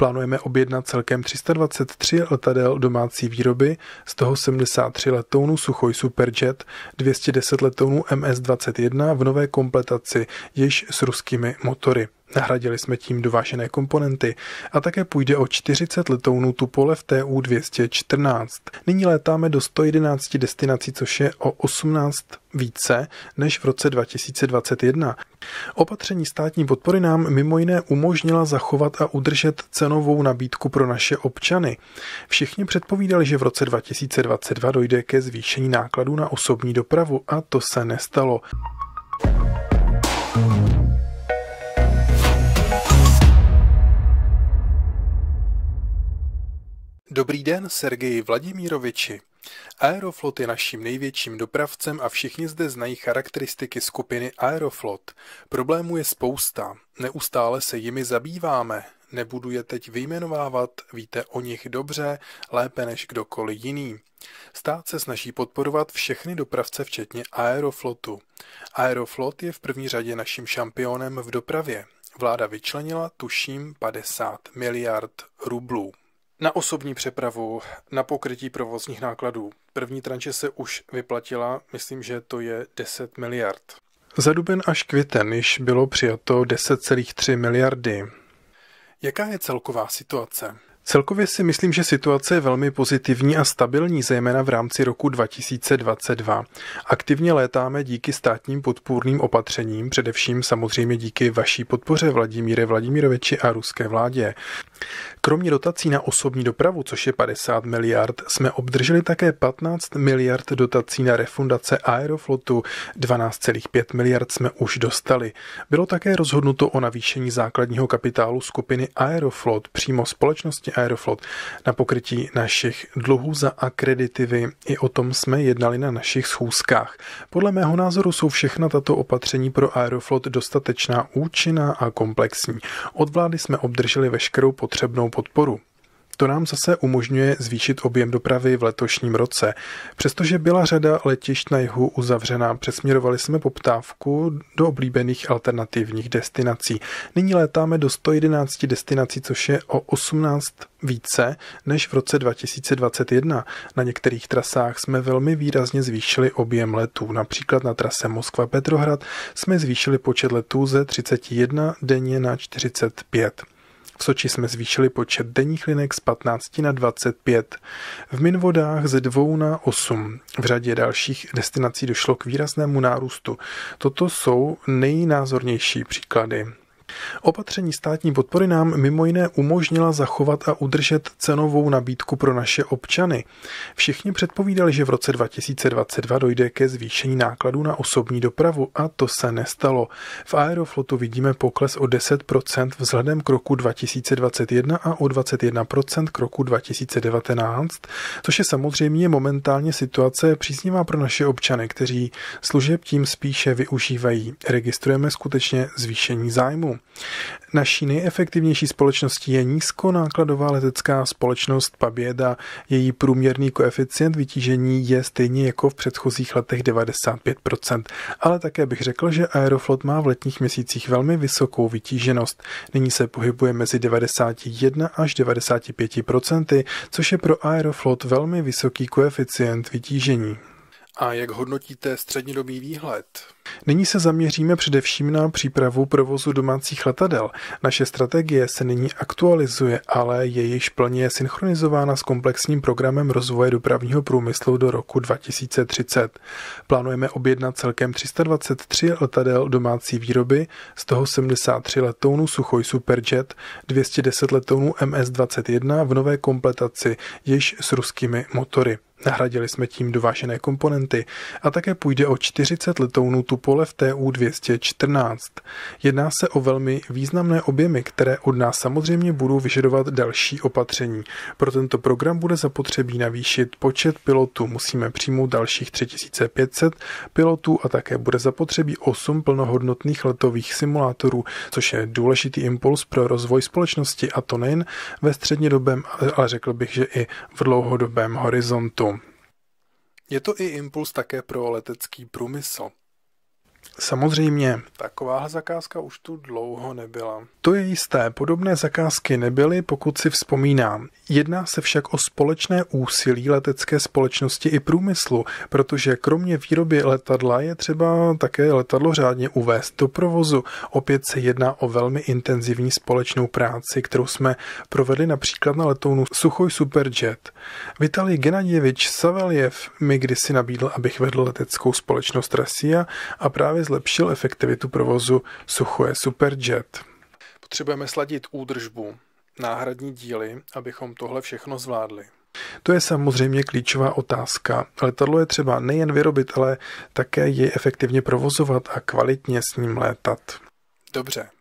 Plánujeme objednat celkem 323 letadel domácí výroby, z toho 73 letounů Suchoj Superjet, 210 letounů MS-21 v nové kompletaci, již s ruskými motory. Nahradili jsme tím dovážené komponenty a také půjde o 40 letounů Tupolev TU-214. Nyní létáme do 111 destinací, což je o 18 více než v roce 2021. Opatření státní podpory nám mimo jiné umožnila zachovat a udržet cenovou nabídku pro naše občany. Všichni předpovídali, že v roce 2022 dojde ke zvýšení nákladů na osobní dopravu a to se nestalo. Dobrý den, Sergeji Vladimíroviči. Aeroflot je naším největším dopravcem a všichni zde znají charakteristiky skupiny Aeroflot. Problémů je spousta, neustále se jimi zabýváme. Nebudu je teď vyjmenovávat, víte o nich dobře, lépe než kdokoliv jiný. Stát se snaží podporovat všechny dopravce, včetně Aeroflotu. Aeroflot je v první řadě naším šampionem v dopravě. Vláda vyčlenila, tuším, 50 miliard rublů na osobní přepravu, na pokrytí provozních nákladů. První tranče se už vyplatila, myslím, že to je 10 miliard. Za duben až květen již bylo přijato 10,3 miliardy. Jaká je celková situace? Celkově si myslím, že situace je velmi pozitivní a stabilní, zejména v rámci roku 2022. Aktivně létáme díky státním podpůrným opatřením, především samozřejmě díky vaší podpoře Vladimíre Vladimiroviči a ruské vládě. Kromě dotací na osobní dopravu, což je 50 miliard, jsme obdrželi také 15 miliard dotací na refundace Aeroflotu, 12,5 miliard jsme už dostali. Bylo také rozhodnuto o navýšení základního kapitálu skupiny Aeroflot přímo společnosti Aeroflot na pokrytí našich dluhů za akreditivy. I o tom jsme jednali na našich schůzkách. Podle mého názoru jsou všechna tato opatření pro Aeroflot dostatečná, účinná a komplexní. Od vlády jsme obdrželi veškerou potřebnou podporu. To nám zase umožňuje zvýšit objem dopravy v letošním roce. Přestože byla řada letišť na jihu uzavřená, přesměrovali jsme poptávku do oblíbených alternativních destinací. Nyní létáme do 111 destinací, což je o 18 více než v roce 2021. Na některých trasách jsme velmi výrazně zvýšili objem letů. Například na trase Moskva-Petrohrad jsme zvýšili počet letů ze 31 denně na 45. V Soči jsme zvýšili počet denních linek z 15 na 25, v Minvodách ze 2 na 8. V řadě dalších destinací došlo k výraznému nárůstu. Toto jsou nejnázornější příklady. Opatření státní podpory nám mimo jiné umožnila zachovat a udržet cenovou nabídku pro naše občany. Všichni předpovídali, že v roce 2022 dojde ke zvýšení nákladů na osobní dopravu a to se nestalo. V Aeroflotu vidíme pokles o 10% vzhledem k roku 2021 a o 21% k roku 2019, což je samozřejmě momentálně situace příznivá pro naše občany, kteří služeb tím spíše využívají. Registrujeme skutečně zvýšení zájmu. Naší nejefektivnější společností je nízkonákladová letecká společnost Paběda. Její průměrný koeficient vytížení je stejně jako v předchozích letech 95%, ale také bych řekl, že Aeroflot má v letních měsících velmi vysokou vytíženost. Nyní se pohybuje mezi 91 až 95%, což je pro Aeroflot velmi vysoký koeficient vytížení. A jak hodnotíte střednědobý výhled? Nyní se zaměříme především na přípravu provozu domácích letadel. Naše strategie se nyní aktualizuje, ale je již plně synchronizována s komplexním programem rozvoje dopravního průmyslu do roku 2030. Plánujeme objednat celkem 323 letadel domácí výroby, z toho 73 letounů Suchoj Superjet, 210 letounů MS-21 v nové kompletaci, již s ruskými motory. Nahradili jsme tím dovážené komponenty a také půjde o 40 letounů Tupolev TU-214. Jedná se o velmi významné objemy, které od nás samozřejmě budou vyžadovat další opatření. Pro tento program bude zapotřebí navýšit počet pilotů. Musíme přijmout dalších 3500 pilotů a také bude zapotřebí 8 plnohodnotných letových simulátorů, což je důležitý impuls pro rozvoj společnosti a to nejen ve střednědobém, ale řekl bych, že i v dlouhodobém horizontu. Je to i impuls také pro letecký průmysl. Samozřejmě. Taková zakázka už tu dlouho nebyla. To je jisté, podobné zakázky nebyly, pokud si vzpomínám. Jedná se však o společné úsilí letecké společnosti i průmyslu, protože kromě výroby letadla je třeba také letadlo řádně uvést do provozu. Opět se jedná o velmi intenzivní společnou práci, kterou jsme provedli například na letounu Suchoj Superjet. Vitalij Genadjevič Saveljev mi kdysi nabídl, abych vedl leteckou společnost Rasia a právě zlepšil efektivitu provozu Suchoje Superjet. Potřebujeme sladit údržbu náhradní díly, abychom tohle všechno zvládli? To je samozřejmě klíčová otázka. Letadlo je třeba nejen vyrobit, ale také je efektivně provozovat a kvalitně s ním létat. Dobře,